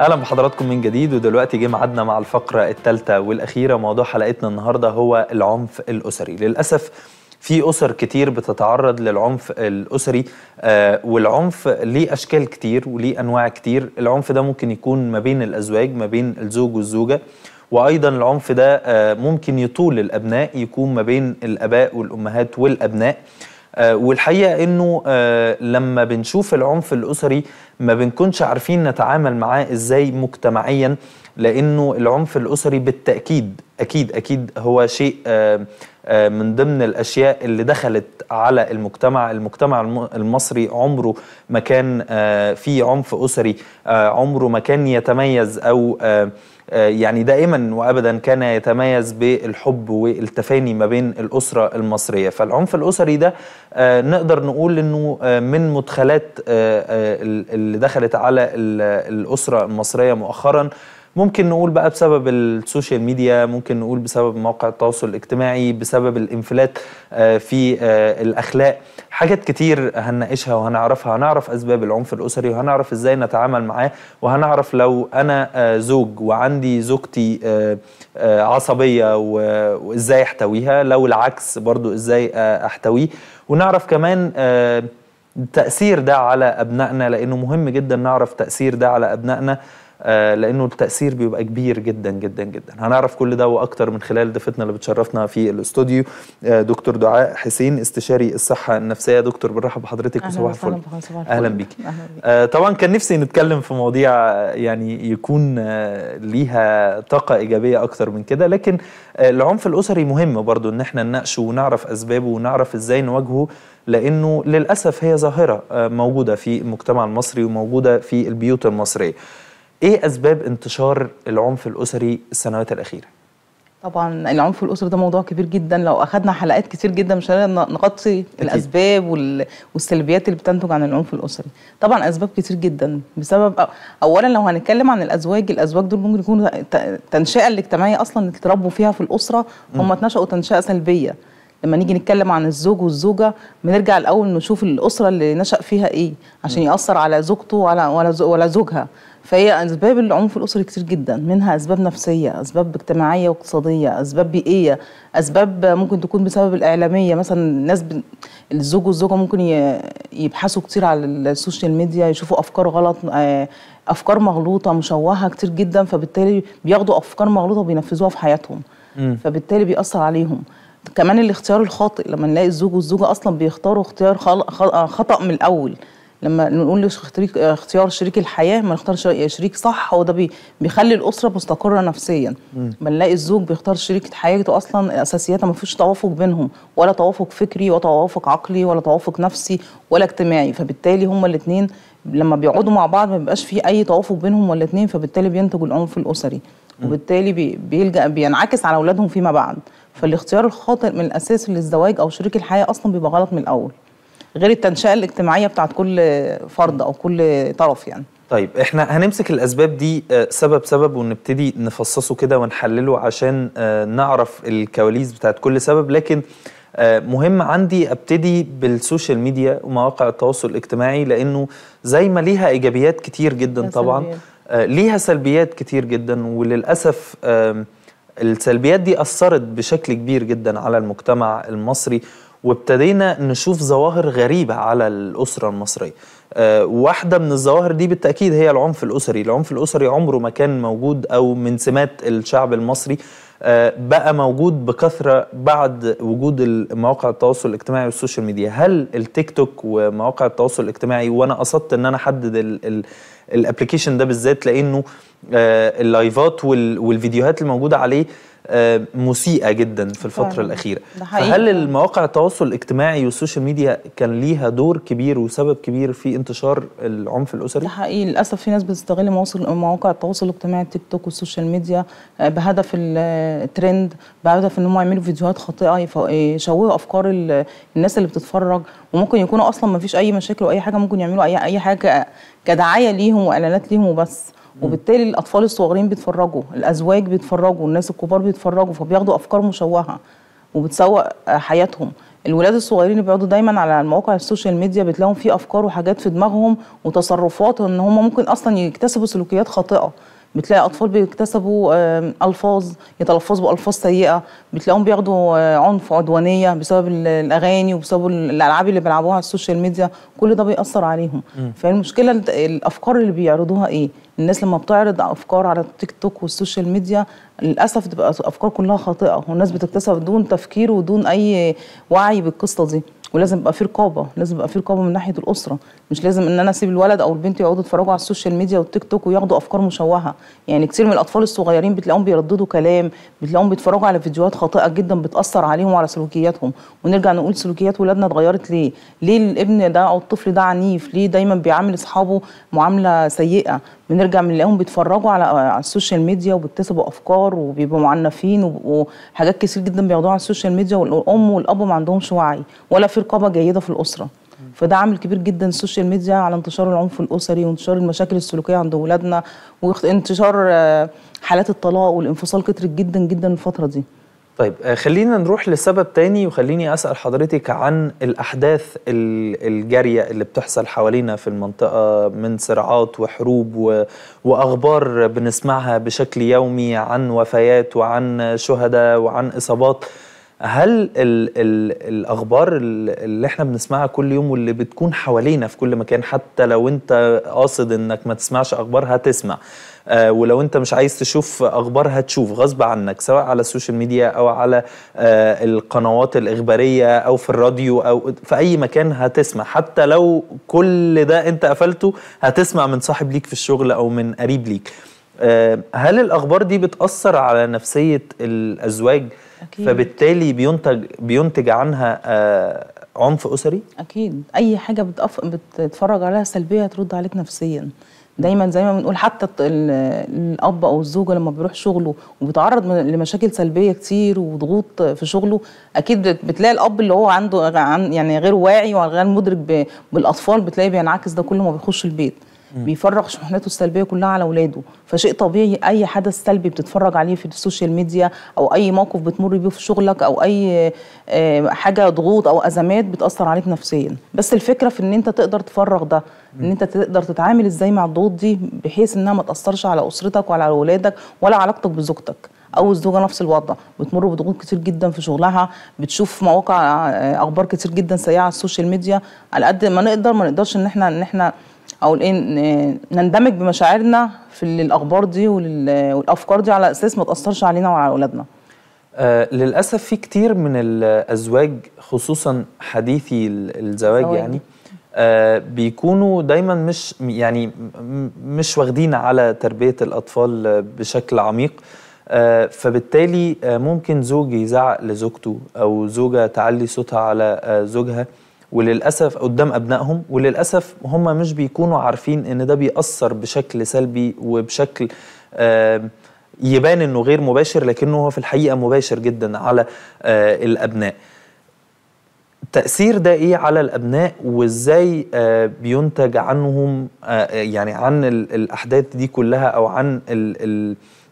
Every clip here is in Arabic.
اهلا بحضراتكم من جديد ودلوقتي جه ميعادنا مع الفقره الثالثه والاخيره موضوع حلقتنا النهارده هو العنف الاسري للاسف في اسر كتير بتتعرض للعنف الاسري آه والعنف ليه اشكال كتير وليه انواع كتير العنف ده ممكن يكون ما بين الازواج ما بين الزوج والزوجه وايضا العنف ده آه ممكن يطول الابناء يكون ما بين الاباء والامهات والابناء آه والحقيقه انه آه لما بنشوف العنف الاسري ما بنكونش عارفين نتعامل معاه ازاي مجتمعيا لانه العنف الاسري بالتاكيد اكيد اكيد هو شيء آه، آه، من ضمن الاشياء اللي دخلت على المجتمع، المجتمع المصري عمره ما كان آه، فيه عنف اسري، عمره ما كان يتميز او آه، يعني دائما وابدا كان يتميز بالحب والتفاني ما بين الاسره المصريه فالعنف الاسري ده آه، نقدر نقول انه آه، من مدخلات اللي دخلت على الاسره المصريه مؤخرا ممكن نقول بقى بسبب السوشيال ميديا ممكن نقول بسبب مواقع التواصل الاجتماعي بسبب الانفلات آه، في آه، الاخلاق حاجات كتير هنناقشها وهنعرفها هنعرف اسباب العنف الاسري وهنعرف ازاي نتعامل معاه وهنعرف لو انا آه، زوج وعندي زوجتي عصبيه وازاي احتويها لو العكس برضو ازاي احتويه ونعرف كمان التاثير ده على ابنائنا لانه مهم جدا نعرف تاثير ده على ابنائنا آه، لانه التاثير بيبقى كبير جدا جدا جدا هنعرف كل ده واكتر من خلال ضيفتنا اللي بتشرفنا في الاستوديو آه، دكتور دعاء حسين استشاري الصحه النفسيه دكتور بنرحب بحضرتك وصباح الفل اهلا بيكي أهلا بيك. آه، طبعا كان نفسي نتكلم في مواضيع يعني يكون ليها طاقه ايجابيه اكتر من كده لكن العنف الاسري مهم برضو ان احنا نناقشه ونعرف اسبابه ونعرف ازاي نواجهه لانه للاسف هي ظاهره موجوده في المجتمع المصري وموجوده في البيوت المصريه ايه اسباب انتشار العنف الاسري السنوات الاخيره طبعا العنف الاسري ده موضوع كبير جدا لو اخذنا حلقات كتير جدا مش هنقدر نغطي الاسباب والسلبيات اللي بتنتج عن العنف الاسري طبعا اسباب كتير جدا بسبب اولا لو هنتكلم عن الازواج الازواج دول ممكن يكونوا التنشئه الاجتماعيه اصلا اللي تربوا فيها في الاسره هم اتنشأوا تنشئه سلبيه لما نيجي نتكلم عن الزوج والزوجه بنرجع الاول نشوف الاسره اللي نشأ فيها ايه عشان يأثر على زوجته وعلى ولا زوجها فهي اسباب العنف الاسري كتير جدا منها اسباب نفسيه اسباب اجتماعيه واقتصاديه اسباب بيئيه اسباب ممكن تكون بسبب الاعلاميه مثلا الناس ب... الزوج والزوجه ممكن يبحثوا كتير على السوشيال ميديا يشوفوا افكار غلط آه، افكار مغلوطه مشوهه كتير جدا فبالتالي بياخدوا افكار مغلوطه وبينفذوها في حياتهم م. فبالتالي بيأثر عليهم كمان الاختيار الخاطئ لما نلاقي الزوج والزوجه اصلا بيختاروا اختيار خطأ من الاول لما نقول اختيار شريك الحياه ما نختار شريك صح هو ده بيخلي الاسره مستقره نفسيا بنلاقي الزوج بيختار شريك حياته اصلا اساسياتها ما فيش توافق بينهم ولا توافق فكري ولا توافق عقلي ولا توافق نفسي ولا اجتماعي فبالتالي هما الاثنين لما بيقعدوا مع بعض ما بيبقاش في اي توافق بينهم ولا اثنين فبالتالي بينتج العنف الاسري وبالتالي بيلجأ بينعكس على اولادهم فيما بعد فالاختيار الخاطئ من الاساس للزواج او شريك الحياه اصلا بيبقى غلط من الاول غير التنشئه الاجتماعيه بتاعت كل فرد او كل طرف يعني طيب احنا هنمسك الاسباب دي آه، سبب سبب ونبتدي نفصصه كده ونحلله عشان آه، نعرف الكواليس بتاعت كل سبب لكن آه، مهم عندي ابتدي بالسوشيال ميديا ومواقع التواصل الاجتماعي لانه زي ما ليها ايجابيات كتير جدا طبعا ليها سلبيات كتير جدا وللاسف السلبيات دي اثرت بشكل كبير جدا على المجتمع المصري وابتدينا نشوف ظواهر غريبة على الأسرة المصرية آه، واحدة من الظواهر دي بالتأكيد هي العنف الأسري العنف الأسري عمره ما كان موجود أو من سمات الشعب المصري آه، بقى موجود بكثرة بعد وجود مواقع التواصل الاجتماعي والسوشيال ميديا هل التيك توك ومواقع التواصل الاجتماعي وأنا قصدت أن أنا أحدد الابلكيشن ده بالذات لأنه آه، اللايفات والفيديوهات الموجودة عليه آه، مسيئه جدا في الفتره الاخيره فهل المواقع التواصل الاجتماعي والسوشيال ميديا كان ليها دور كبير وسبب كبير في انتشار العنف الاسري ده حقيقي للاسف في ناس بتستغل مواقع التواصل الاجتماعي التيك توك والسوشيال ميديا آه، بهدف الترند بهدف ان هم يعملوا فيديوهات خاطئه يشوهوا افكار الناس اللي بتتفرج وممكن يكونوا اصلا ما فيش اي مشاكل واي حاجه ممكن يعملوا اي اي حاجه كدعايه ليهم واعلانات ليهم وبس وبالتالي الاطفال الصغيرين بيتفرجوا الازواج بيتفرجوا الناس الكبار بيتفرجوا فبياخدوا افكار مشوهه وبتسوق حياتهم الولاد الصغيرين اللي بيقعدوا دايما على المواقع السوشيال ميديا بتلاقيهم في افكار وحاجات في دماغهم وتصرفات ان هم ممكن اصلا يكتسبوا سلوكيات خاطئه بتلاقي اطفال بيكتسبوا الفاظ يتلفظوا بالفاظ سيئه بتلاقيهم بياخدوا آه، عنف عدوانيه بسبب الاغاني وبسبب الالعاب اللي بيلعبوها على السوشيال ميديا كل ده بيأثر عليهم م. فالمشكله الافكار اللي بيعرضوها ايه الناس لما بتعرض افكار على التيك توك والسوشيال ميديا للاسف بتبقى افكار كلها خاطئه والناس بتكتسب دون تفكير ودون اي وعي بالقصه دي ولازم يبقى في رقابه لازم يبقى في رقابه من ناحيه الاسره مش لازم ان انا اسيب الولد او البنت يقعدوا يتفرجوا على السوشيال ميديا والتيك توك وياخدوا افكار مشوهه يعني كتير من الاطفال الصغيرين بتلاقيهم بيرددوا كلام بتلاقيهم بيتفرجوا على فيديوهات خاطئه جدا بتاثر عليهم وعلى سلوكياتهم ونرجع نقول سلوكيات ولادنا اتغيرت ليه ليه الابن ده او الطفل ده عنيف ليه دايما بيعامل اصحابه معامله سيئه بنرجع بنلاقيهم بيتفرجوا على آه، على السوشيال ميديا وبيكتسبوا افكار وبيبقوا معنفين وحاجات كتير جدا بياخدوها على السوشيال ميديا والام والاب ما عندهمش وعي ولا في رقابه جيده في الاسره فده عامل كبير جدا السوشيال ميديا على انتشار العنف الاسري وانتشار المشاكل السلوكيه عند اولادنا وانتشار آه، حالات الطلاق والانفصال كترت جدا جدا الفتره دي طيب آه، خلينا نروح لسبب تاني وخليني اسال حضرتك عن الاحداث الجاريه اللي بتحصل حوالينا في المنطقه من صراعات وحروب واخبار بنسمعها بشكل يومي عن وفيات وعن شهداء وعن اصابات هل الـ الـ الاخبار اللي احنا بنسمعها كل يوم واللي بتكون حوالينا في كل مكان حتى لو انت قاصد انك ما تسمعش اخبار هتسمع آه، ولو انت مش عايز تشوف اخبار هتشوف غصب عنك سواء على السوشيال ميديا او على آه، القنوات الاخباريه او في الراديو او في اي مكان هتسمع حتى لو كل ده انت قفلته هتسمع من صاحب ليك في الشغل او من قريب ليك آه، هل الاخبار دي بتاثر على نفسيه الازواج أكيد. فبالتالي بينتج بينتج عنها عنف اسري اكيد اي حاجه بتتفرج عليها سلبيه هترد عليك نفسيا دايما زي ما بنقول حتى الاب او الزوجه لما بيروح شغله وبيتعرض لمشاكل سلبيه كتير وضغوط في شغله اكيد بتلاقي الاب اللي هو عنده يعني غير واعي وغير مدرك بالاطفال بتلاقيه بينعكس ده كل ما بيخش البيت بيفرغ شحناته السلبيه كلها على اولاده فشيء طبيعي اي حدث سلبي بتتفرج عليه في السوشيال ميديا او اي موقف بتمر بيه في شغلك او اي حاجه ضغوط او ازمات بتاثر عليك نفسيا بس الفكره في ان انت تقدر تفرغ ده ان انت تقدر تتعامل ازاي مع الضغوط دي بحيث انها ما تاثرش على اسرتك وعلى اولادك ولا علاقتك بزوجتك او الزوجه نفس الوضع بتمر بضغوط كتير جدا في شغلها بتشوف مواقع آه، اخبار كتير جدا سيئه على السوشيال ميديا على قد ما نقدر ما نقدرش ان احنا ان احنا او نندمج بمشاعرنا في الاخبار دي والافكار دي على اساس ما تاثرش علينا وعلى اولادنا آه للاسف في كتير من الازواج خصوصا حديثي الزواج يعني آه بيكونوا دايما مش يعني مش واخدين على تربيه الاطفال بشكل عميق آه فبالتالي آه ممكن زوج يزعق لزوجته او زوجه تعلي صوتها على آه زوجها وللاسف قدام ابنائهم وللاسف هم مش بيكونوا عارفين ان ده بيأثر بشكل سلبي وبشكل آه، يبان انه غير مباشر لكنه هو في الحقيقه مباشر جدا على آه، الابناء تأثير ده إيه على الأبناء وإزاي آه، بينتج عنهم يعني عن الأحداث دي كلها أو عن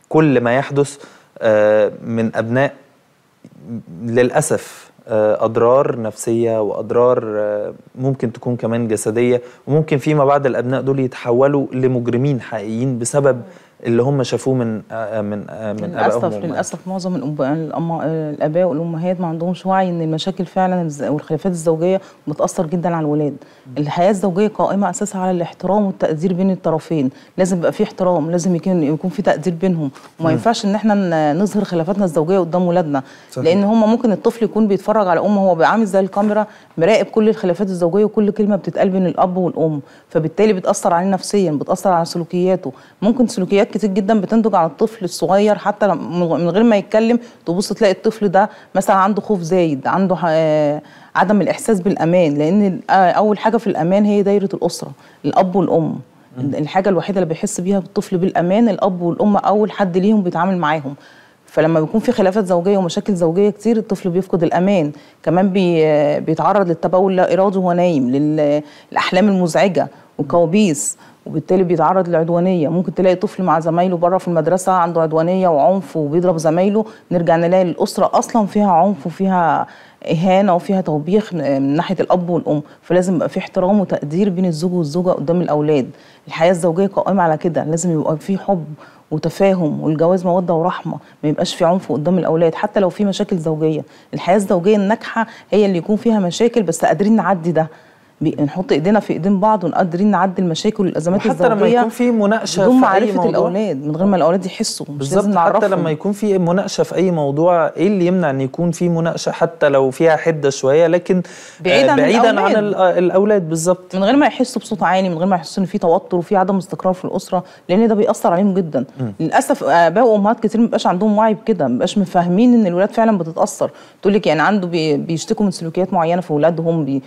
كل ما يحدث من أبناء للأسف آه، اضرار نفسيه واضرار آه، ممكن تكون كمان جسديه وممكن فيما بعد الابناء دول يتحولوا لمجرمين حقيقيين بسبب اللي هم شافوه من من من للاسف للاسف معظم الاباء والامهات ما عندهمش وعي ان المشاكل فعلا والخلافات الزوجيه بتاثر جدا على الولاد الحياه الزوجيه قائمه اساسا على الاحترام والتقدير بين الطرفين لازم يبقى في احترام لازم يكون يكون في تقدير بينهم وما ينفعش ان احنا نظهر خلافاتنا الزوجيه قدام ولادنا لان هم ممكن الطفل يكون بيتفرج على امه هو بيبقى عامل زي الكاميرا مراقب كل الخلافات الزوجيه وكل كلمه بتتقال بين الاب والام فبالتالي بتاثر عليه نفسيا بتاثر على سلوكياته ممكن سلوكيات حاجات كتير جدا بتنتج على الطفل الصغير حتى من غير ما يتكلم تبص تلاقي الطفل ده مثلا عنده خوف زايد عنده آه، عدم الاحساس بالامان لان آه، اول حاجه في الامان هي دايره الاسره الاب والام الحاجه الوحيده اللي بيحس بيها الطفل بالامان الاب والام اول حد ليهم بيتعامل معاهم فلما بيكون في خلافات زوجيه ومشاكل زوجيه كتير الطفل بيفقد الامان كمان بي آه، بيتعرض للتبول لا ارادي وهو نايم للاحلام المزعجه والكوابيس وبالتالي بيتعرض للعدوانيه ممكن تلاقي طفل مع زمايله بره في المدرسه عنده عدوانيه وعنف وبيضرب زمايله نرجع نلاقي الاسره اصلا فيها عنف وفيها اهانه وفيها توبيخ من ناحيه الاب والام فلازم يبقى في احترام وتقدير بين الزوج والزوجه قدام الاولاد الحياه الزوجيه قائمه على كده لازم يبقى في حب وتفاهم والجواز موده ورحمه ما يبقاش في عنف قدام الاولاد حتى لو في مشاكل زوجيه الحياه الزوجيه الناجحه هي اللي يكون فيها مشاكل بس قادرين نعدي ده بنحط ايدينا في ايدين بعض ونقدرين نعدي المشاكل والازمات الزوجيه حتى لما يكون في مناقشه في معرفه موضوع. الاولاد من غير ما الاولاد يحسوا بالظبط حتى لما يكون في مناقشه في اي موضوع ايه اللي يمنع ان يكون في مناقشه حتى لو فيها حده شويه لكن بعيدا, آه بعيدا عن الاولاد, آه، الأولاد بالظبط من غير ما يحسوا بصوت عالي من غير ما يحسوا ان في توتر وفي عدم استقرار في الاسره لان ده بيأثر عليهم جدا م. للاسف اباء وامهات كتير ما بيبقاش عندهم وعي بكده ما بيبقاش فاهمين ان الولاد فعلا بتتاثر تقول لك يعني عنده بيشتكوا من سلوكيات معينه في اولادهم بي...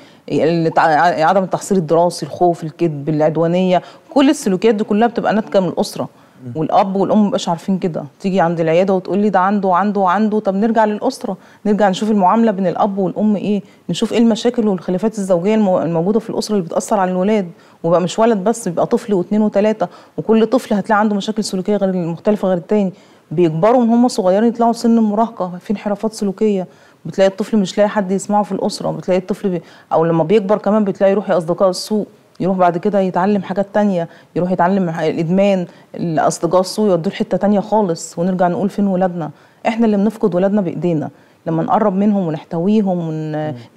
عدم التحصيل الدراسي الخوف الكذب العدوانيه كل السلوكيات دي كلها بتبقى ناتجه من الاسره والاب والام مبقاش عارفين كده تيجي عند العياده وتقول لي ده عنده عنده عنده طب نرجع للاسره نرجع نشوف المعامله بين الاب والام ايه نشوف ايه المشاكل والخلافات الزوجيه الموجوده في الاسره اللي بتاثر على الولاد وبقى مش ولد بس بيبقى طفل واثنين وثلاثه وكل طفل هتلاقي عنده مشاكل سلوكيه غير مختلفه غير التاني بيكبروا من هم صغيرين يطلعوا سن المراهقه في انحرافات سلوكيه بتلاقي الطفل مش لاقي حد يسمعه في الاسره بتلاقي الطفل بي... او لما بيكبر كمان بتلاقي يروح لاصدقاء السوء يروح بعد كده يتعلم حاجات تانية يروح يتعلم الادمان الاصدقاء السوء يودوه لحته تانية خالص ونرجع نقول فين ولادنا احنا اللي بنفقد ولادنا بايدينا لما نقرب منهم ونحتويهم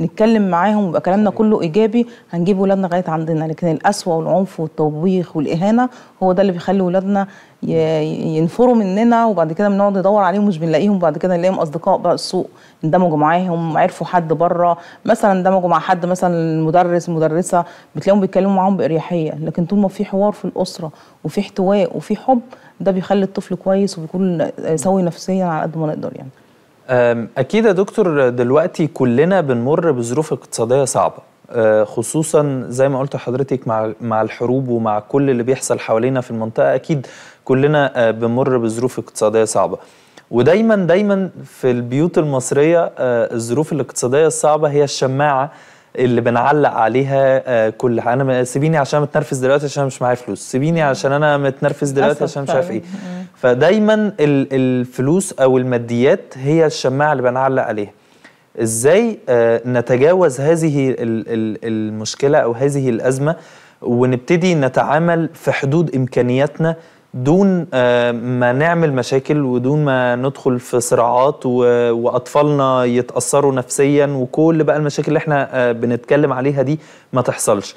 ونتكلم معاهم ويبقى كلامنا كله ايجابي هنجيب ولادنا لغايه عندنا لكن القسوه والعنف والتوبيخ والاهانه هو ده اللي بيخلي ولادنا ينفروا مننا وبعد كده بنقعد ندور عليهم مش بنلاقيهم بعد كده نلاقيهم اصدقاء بقى السوق اندمجوا معاهم عرفوا حد بره مثلا اندمجوا مع حد مثلا المدرس مدرسه بتلاقيهم بيتكلموا معاهم باريحيه لكن طول ما في حوار في الاسره وفي احتواء وفي حب ده بيخلي الطفل كويس وبيكون سوي نفسيا على قد ما نقدر يعني أكيد يا دكتور دلوقتي كلنا بنمر بظروف اقتصادية صعبة أه، خصوصا زي ما قلت حضرتك مع مع الحروب ومع كل اللي بيحصل حوالينا في المنطقة أكيد كلنا أه، بنمر بظروف اقتصادية صعبة ودايما دايما في البيوت المصرية أه، الظروف الاقتصادية الصعبة هي الشماعة اللي بنعلق عليها آه، كل حاجه انا سيبيني عشان متنرفز دلوقتي عشان مش معايا فلوس سيبيني عشان انا متنرفز دلوقتي عشان مش عارف ايه فدايما الفلوس او الماديات هي الشماعه اللي بنعلق عليها ازاي آه، نتجاوز هذه المشكله او هذه الازمه ونبتدي نتعامل في حدود امكانياتنا دون آه، ما نعمل مشاكل ودون ما ندخل في صراعات واطفالنا يتاثروا نفسيا وكل بقى المشاكل اللي احنا آه، بنتكلم عليها دي ما تحصلش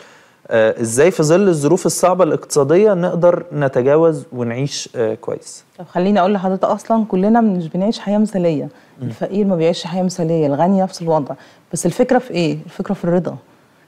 آه، ازاي في ظل الظروف الصعبه الاقتصاديه نقدر نتجاوز ونعيش كويس طب خليني اقول لحضرتك اصلا كلنا مش بنعيش حياه مثاليه الفقير ما بيعيش حياه مثاليه الغني نفس الوضع بس الفكره في ايه الفكره في الرضا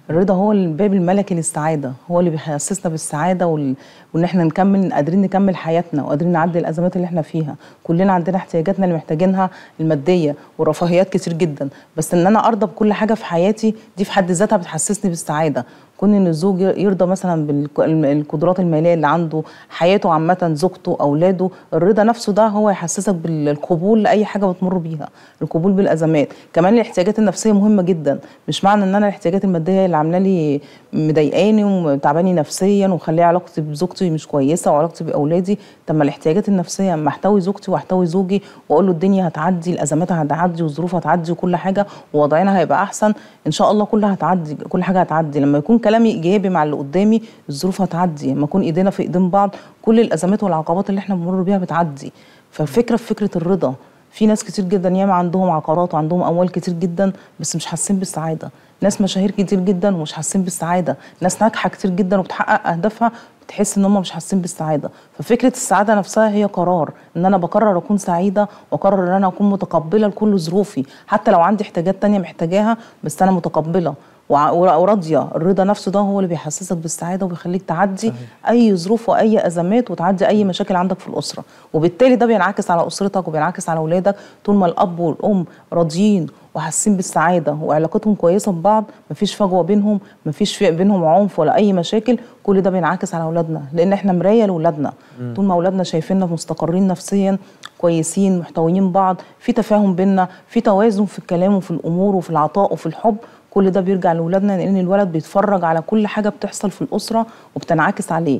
الرضا هو الباب الملكي للسعاده هو اللي بيحسسنا بالسعاده وال... وان احنا نكمل قادرين نكمل حياتنا وقادرين نعدي الازمات اللي احنا فيها كلنا عندنا احتياجاتنا اللي محتاجينها الماديه ورفاهيات كتير جدا بس ان انا ارضى بكل حاجه في حياتي دي في حد ذاتها بتحسسني بالسعاده كون ان الزوج يرضى مثلا بالقدرات الماليه اللي عنده حياته عامه زوجته اولاده الرضا نفسه ده هو يحسسك بالقبول لاي حاجه بتمر بيها القبول بالازمات كمان الاحتياجات النفسيه مهمه جدا مش معنى ان انا الاحتياجات الماديه اللي عامله لي مضايقاني وتعباني نفسيا ومخليه علاقتي بزوجتي مش كويسه وعلاقتي باولادي طب ما الاحتياجات النفسيه اما احتوي زوجتي واحتوي زوجي واقول له الدنيا هتعدي الازمات هتعدي والظروف هتعدي وكل حاجه ووضعنا هيبقى احسن ان شاء الله كلها هتعدي كل حاجه هتعدي لما يكون كلام ايجابي مع اللي قدامي الظروف هتعدي لما اكون ايدينا في ايدين بعض كل الازمات والعقبات اللي احنا بنمر بيها بتعدي فالفكره في فكره الرضا في ناس كتير جدا ياما عندهم عقارات وعندهم اموال كتير جدا بس مش حاسين بالسعاده ناس مشاهير كتير جدا ومش حاسين بالسعاده ناس ناجحه كتير جدا وبتحقق اهدافها بتحس ان هم مش حاسين بالسعاده ففكره السعاده نفسها هي قرار ان انا بقرر اكون سعيده واقرر ان انا اكون متقبله لكل ظروفي حتى لو عندي احتياجات تانية محتاجاها بس انا متقبله وراضيه الرضا نفسه ده هو اللي بيحسسك بالسعاده وبيخليك تعدي صحيح. اي ظروف واي ازمات وتعدي اي مشاكل عندك في الاسره وبالتالي ده بينعكس على اسرتك وبينعكس على اولادك طول ما الاب والام راضيين وحاسين بالسعاده وعلاقتهم كويسه ببعض مفيش فجوه بينهم مفيش بينهم عنف ولا اي مشاكل كل ده بينعكس على اولادنا لان احنا مرايه لاولادنا طول ما اولادنا شايفيننا مستقرين نفسيا كويسين محتويين بعض في تفاهم بينا في توازن في الكلام وفي الامور وفي العطاء وفي الحب كل ده بيرجع لاولادنا لان الولد بيتفرج على كل حاجه بتحصل في الاسره وبتنعكس عليه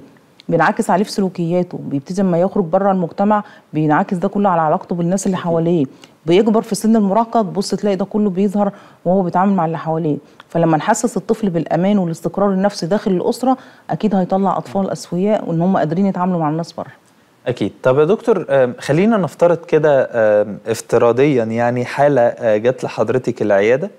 بينعكس عليه في سلوكياته بيبتدي لما يخرج بره المجتمع بينعكس ده كله على علاقته بالناس اللي حواليه بيكبر في سن المراهقه تبص تلاقي ده كله بيظهر وهو بيتعامل مع اللي حواليه فلما نحسس الطفل بالامان والاستقرار النفسي داخل الاسره اكيد هيطلع اطفال نعم. اسوياء وان هم قادرين يتعاملوا مع الناس بره اكيد طب يا دكتور خلينا نفترض كده افتراضيا يعني حاله آه، جت لحضرتك العياده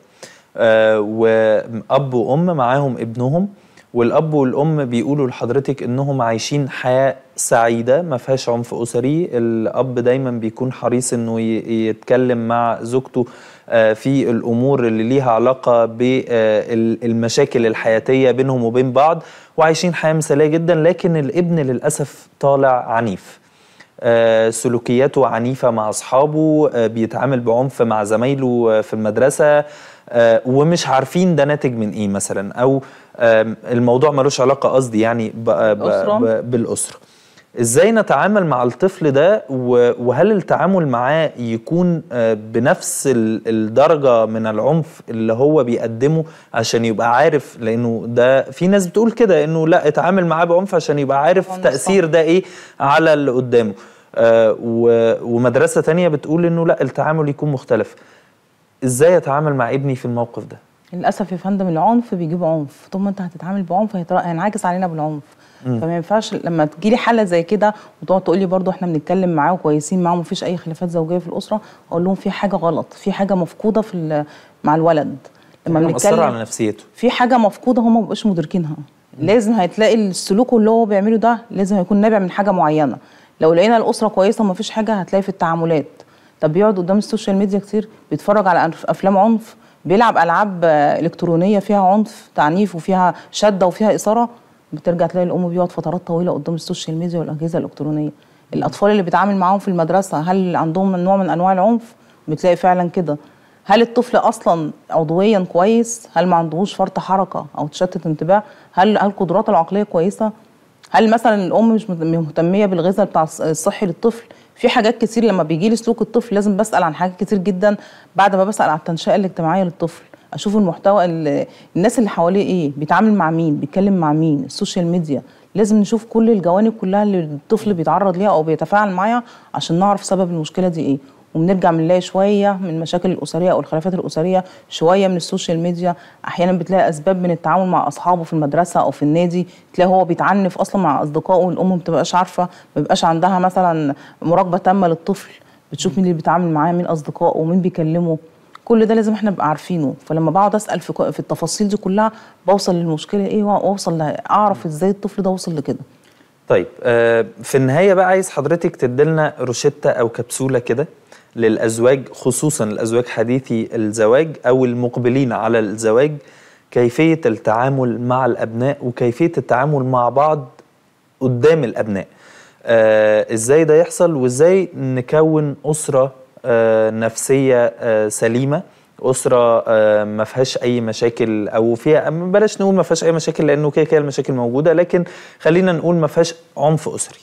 آه، واب وام معاهم ابنهم والاب والام بيقولوا لحضرتك انهم عايشين حياه سعيده ما فيهاش عنف اسري الاب دايما بيكون حريص انه يتكلم مع زوجته آه، في الامور اللي ليها علاقه بالمشاكل آه، الحياتيه بينهم وبين بعض وعايشين حياه مثاليه جدا لكن الابن للاسف طالع عنيف آه، سلوكياته عنيفه مع اصحابه آه، بيتعامل بعنف مع زمايله آه، في المدرسه ومش عارفين ده ناتج من ايه مثلا او الموضوع ملوش علاقه قصدي يعني بالاسره ازاي نتعامل مع الطفل ده وهل التعامل معاه يكون آه، بنفس الدرجة من العنف اللي هو بيقدمه عشان يبقى عارف لانه ده في ناس بتقول كده انه لا اتعامل معاه بعنف عشان يبقى عارف تأثير ده ايه على اللي قدامه آه، ومدرسة تانية بتقول انه لا التعامل يكون مختلف ازاي اتعامل مع ابني في الموقف ده للاسف يا فندم العنف بيجيب عنف طول ما انت هتتعامل بعنف هينعكس علينا بالعنف فما ينفعش لما تجي لي حاله زي كده وتقعد تقول لي برضه احنا بنتكلم معاه وكويسين معاه ومفيش اي خلافات زوجيه في الاسره اقول لهم في حاجه غلط في حاجه مفقوده في مع الولد لما يعني بنتكلم على نفسيته في حاجه مفقوده هم ما بيبقوش مدركينها لازم هتلاقي السلوك اللي هو بيعمله ده لازم هيكون نابع من حاجه معينه لو لقينا الاسره كويسه ومفيش حاجه هتلاقي في التعاملات طب بيقعد قدام السوشيال ميديا كتير بيتفرج على افلام عنف بيلعب العاب الكترونيه فيها عنف تعنيف وفيها شده وفيها اثاره بترجع تلاقي الام بيقعد فترات طويله قدام السوشيال ميديا والاجهزه الالكترونيه الاطفال اللي بيتعامل معاهم في المدرسه هل عندهم نوع من انواع العنف بتلاقي فعلا كده هل الطفل اصلا عضويا كويس هل ما عندهوش فرط حركه او تشتت انتباه هل هل قدراته العقليه كويسه هل مثلا الام مش مهتميه بالغذاء بتاع الصحي للطفل في حاجات كتير لما بيجي لي سلوك الطفل لازم بسال عن حاجات كتير جدا بعد ما بسال عن التنشئه الاجتماعيه للطفل اشوف المحتوى الناس اللي حواليه ايه بيتعامل مع مين بيتكلم مع مين السوشيال ميديا لازم نشوف كل الجوانب كلها اللي الطفل بيتعرض ليها او بيتفاعل معاها عشان نعرف سبب المشكله دي ايه وبنرجع بنلاقي شويه من المشاكل الاسريه او الخلافات الاسريه شويه من السوشيال ميديا احيانا بتلاقي اسباب من التعامل مع اصحابه في المدرسه او في النادي تلاقي هو بيتعنف اصلا مع اصدقائه الام ما بتبقاش عارفه ما بيبقاش عندها مثلا مراقبه تامه للطفل بتشوف مين اللي بيتعامل معاه مين اصدقائه ومين بيكلمه كل ده لازم احنا نبقى عارفينه فلما بقعد اسال في, في التفاصيل دي كلها بوصل للمشكله ايه واوصل اعرف ازاي الطفل ده وصل لكده طيب آه، في النهايه بقى عايز حضرتك تديلنا روشته او كبسوله كده للازواج خصوصا الازواج حديثي الزواج او المقبلين على الزواج كيفيه التعامل مع الابناء وكيفيه التعامل مع بعض قدام الابناء آه ازاي ده يحصل وازاي نكون اسره آه، نفسيه آه، سليمه اسره آه، ما فيهاش اي مشاكل او فيها بلاش نقول ما فيهاش اي مشاكل لانه كده كده المشاكل موجوده لكن خلينا نقول ما فيهاش عنف اسري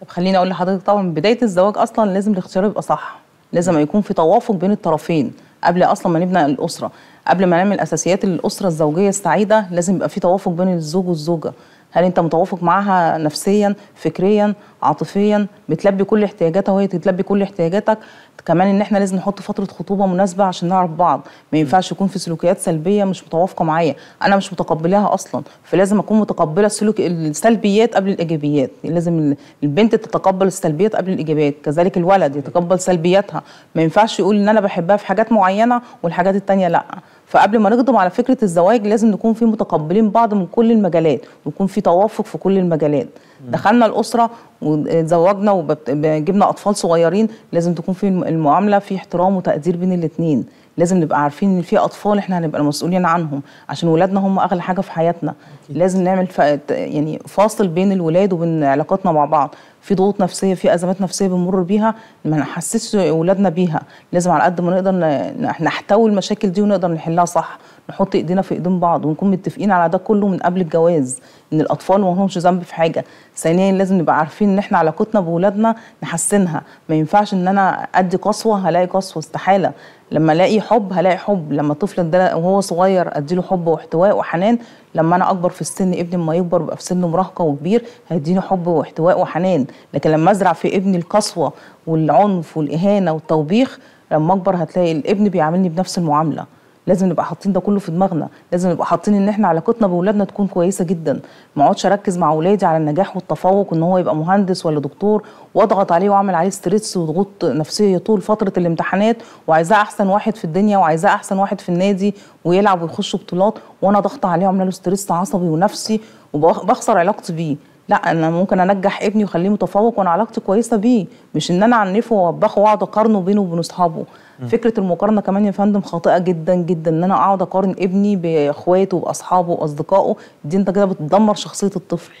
طب خليني اقول لحضرتك طبعا بدايه الزواج اصلا لازم الاختيار يبقى صح لازم يكون في توافق بين الطرفين قبل اصلا ما نبني الاسره قبل ما نعمل اساسيات الاسره الزوجيه السعيده لازم يبقى في توافق بين الزوج والزوجه هل انت متوافق معاها نفسيا فكريا عاطفيا بتلبي كل احتياجاتها وهي تتلبي كل احتياجاتك كمان ان احنا لازم نحط فتره خطوبه مناسبه عشان نعرف بعض ما ينفعش يكون في سلوكيات سلبيه مش متوافقه معايا انا مش متقبلاها اصلا فلازم اكون متقبله السلوك السلبيات قبل الايجابيات لازم البنت تتقبل السلبيات قبل الايجابيات كذلك الولد يتقبل سلبياتها ما ينفعش يقول ان انا بحبها في حاجات معينه والحاجات التانيه لا فقبل ما نقدم على فكره الزواج لازم نكون في متقبلين بعض من كل المجالات ويكون في توافق في كل المجالات دخلنا الاسره وتزوجنا وجبنا اطفال صغيرين لازم تكون في المعامله في احترام وتقدير بين الاثنين لازم نبقى عارفين ان في اطفال احنا هنبقى مسؤولين عنهم عشان ولادنا هم اغلى حاجه في حياتنا لازم نعمل ف... يعني فاصل بين الولاد وبين علاقاتنا مع بعض في ضغوط نفسيه في ازمات نفسيه بنمر بيها ما نحسسش اولادنا بيها لازم على قد ما نقدر نحتوي المشاكل دي ونقدر نحلها صح نحط ايدينا في ايدين بعض ونكون متفقين على ده كله من قبل الجواز ان الاطفال ما لهمش ذنب في حاجه ثانيا لازم نبقى عارفين ان احنا علاقتنا باولادنا نحسنها ما ينفعش ان انا ادي قسوه هلاقي قسوه استحاله لما الاقي حب هلاقي حب لما الطفل ده وهو صغير اديله حب واحتواء وحنان لما انا اكبر في السن ابني لما يكبر بقى في سن مراهقه وكبير هيديني حب واحتواء وحنان لكن لما ازرع في ابني القسوه والعنف والاهانه والتوبيخ لما اكبر هتلاقي الابن بيعاملني بنفس المعامله لازم نبقى حاطين ده كله في دماغنا لازم نبقى حاطين ان احنا علاقتنا باولادنا تكون كويسه جدا ما اقعدش اركز مع اولادي على النجاح والتفوق ان هو يبقى مهندس ولا دكتور واضغط عليه واعمل عليه ستريس وضغوط نفسيه طول فتره الامتحانات وعايزاه احسن واحد في الدنيا وعايزاه احسن واحد في النادي ويلعب ويخش بطولات وانا ضغط عليه وعامله له ستريس عصبي ونفسي وبخسر علاقتي بيه لا انا ممكن انجح ابني وخليه متفوق وانا علاقتي كويسه بيه مش ان انا عنفه واوبخه واقعد اقارنه بينه وبين اصحابه فكره المقارنه كمان يا فندم خاطئه جدا جدا ان انا اقعد اقارن ابني باخواته باصحابه واصدقائه دي انت كده بتدمر شخصيه الطفل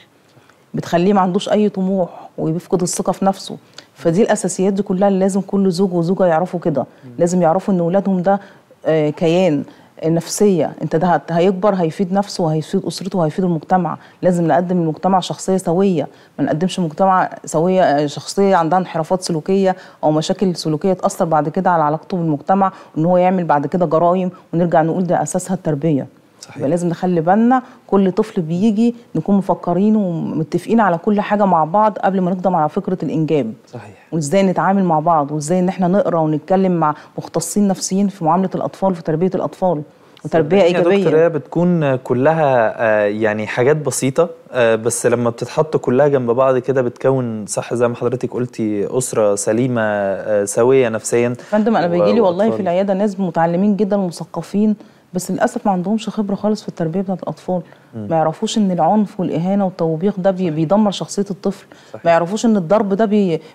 بتخليه ما عندوش اي طموح وبيفقد الثقه في نفسه فدي الاساسيات دي كلها اللي لازم كل زوج وزوجه يعرفوا كده لازم يعرفوا ان اولادهم ده آه، كيان نفسيه انت ده هيكبر هيفيد نفسه وهيفيد اسرته وهيفيد المجتمع لازم نقدم المجتمع شخصيه سويه ما نقدمش مجتمع سويه آه، شخصيه عندها انحرافات سلوكيه او مشاكل سلوكيه تاثر بعد كده على علاقته بالمجتمع وأنه هو يعمل بعد كده جرائم ونرجع نقول ده اساسها التربيه صحيح. يبقى لازم نخلي بالنا كل طفل بيجي نكون مفكرين ومتفقين على كل حاجه مع بعض قبل ما نقدم على فكره الانجاب صحيح وازاي نتعامل مع بعض وازاي ان احنا نقرا ونتكلم مع مختصين نفسيين في معامله الاطفال في تربيه الاطفال وتربيه ايجابيه يا دكتور بتكون كلها آه، يعني حاجات بسيطه آه، بس لما بتتحط كلها جنب بعض كده بتكون صح زي ما حضرتك قلتي اسره سليمه آه، سويه نفسيا فندم انا بيجي لي والله في العياده ناس متعلمين جدا ومثقفين بس للاسف ما عندهمش خبره خالص في التربيه بتاعت الاطفال ما يعرفوش ان العنف والاهانه والتوبيخ ده بيدمر شخصيه الطفل ما يعرفوش ان الضرب ده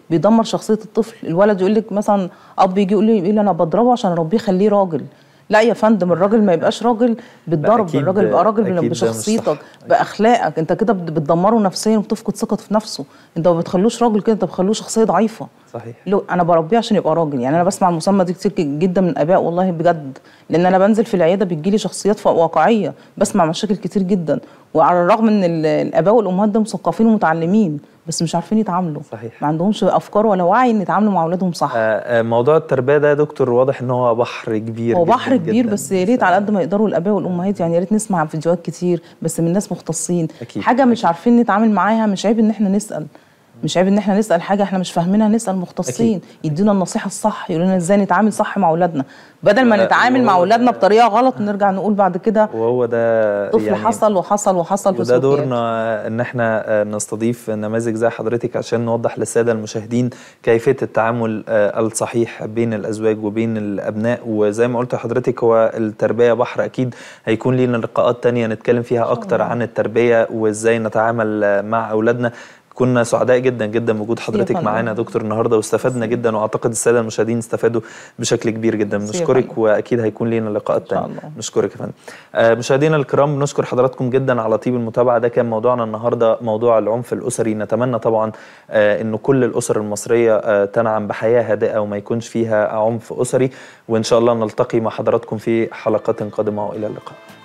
بيدمر شخصيه الطفل الولد يقول لك مثلا اب يجي يقول لي انا بضربه عشان اربيه يخليه راجل لا يا فندم الراجل ما يبقاش راجل بالضرب الراجل يبقى راجل بشخصيتك باخلاقك انت كده بتدمره نفسيا وبتفقد ثقته في نفسه انت ما بتخلوش راجل كده انت بتخلوه شخصيه ضعيفه صحيح لو انا بربيه عشان يبقى راجل يعني انا بسمع المسمى دي كتير جدا من اباء والله بجد لان انا بنزل في العياده بتجيلي شخصيات واقعيه بسمع مشاكل كتير جدا وعلى الرغم ان الاباء والامهات ده مثقفين ومتعلمين بس مش عارفين يتعاملوا صحيح ما عندهمش افكار ولا وعي ان يتعاملوا مع اولادهم صح آه، آه، موضوع التربيه ده يا دكتور واضح ان هو بحر كبير هو بحر جداً كبير جداً بس يا ريت على قد ما يقدروا الاباء والامهات يعني يا ريت نسمع فيديوهات كتير بس من ناس مختصين أكيد. حاجه أكيد. مش عارفين نتعامل معاها مش عيب ان احنا نسال مش عيب ان احنا نسال حاجه احنا مش فاهمينها نسال مختصين يدينا النصيحه الصح يقول لنا ازاي نتعامل صح مع اولادنا بدل ما نتعامل مع اولادنا بطريقه غلط آه. نرجع نقول بعد كده وهو ده طفل يعني حصل وحصل وحصل في وده دورنا ان احنا آه، نستضيف نماذج زي حضرتك عشان نوضح للساده المشاهدين كيفيه التعامل آه، الصحيح بين الازواج وبين الابناء وزي ما قلت لحضرتك هو التربيه بحر اكيد هيكون لينا لقاءات تانية نتكلم فيها اكتر عن التربيه وازاي نتعامل مع اولادنا كنا سعداء جدا جدا بوجود حضرتك آه. معانا دكتور النهارده واستفدنا جدا واعتقد الساده المشاهدين استفادوا بشكل كبير جدا بنشكرك واكيد هيكون لينا لقاءات ثانيه بنشكرك يا فندم آه، مشاهدينا الكرام بنشكر حضراتكم جدا على طيب المتابعه ده كان موضوعنا النهارده موضوع العنف الاسري نتمنى طبعا انه ان كل الاسر المصريه آه، تنعم بحياه هادئه وما يكونش فيها عنف اسري وان شاء الله نلتقي مع حضراتكم في حلقات قادمه والى اللقاء